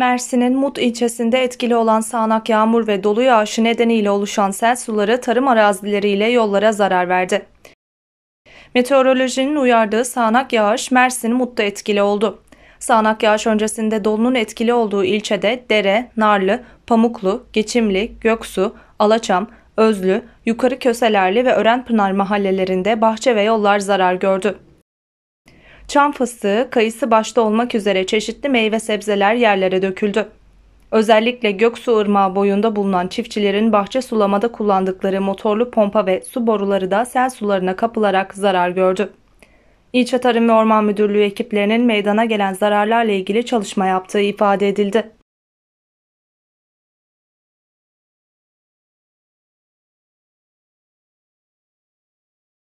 Mersin'in Mut ilçesinde etkili olan sağanak yağmur ve dolu yağışı nedeniyle oluşan sel suları tarım arazileriyle yollara zarar verdi. Meteorolojinin uyardığı sağanak yağış Mersin Mut'ta etkili oldu. Sağanak yağış öncesinde dolunun etkili olduğu ilçede Dere, Narlı, Pamuklu, Geçimli, Göksu, Alaçam, Özlü, Yukarı Köselerli ve Örenpınar mahallelerinde bahçe ve yollar zarar gördü. Çam fıstığı, kayısı başta olmak üzere çeşitli meyve sebzeler yerlere döküldü. Özellikle Göksu Irmağı boyunda bulunan çiftçilerin bahçe sulamada kullandıkları motorlu pompa ve su boruları da sel sularına kapılarak zarar gördü. İlçe Tarım ve Orman Müdürlüğü ekiplerinin meydana gelen zararlarla ilgili çalışma yaptığı ifade edildi.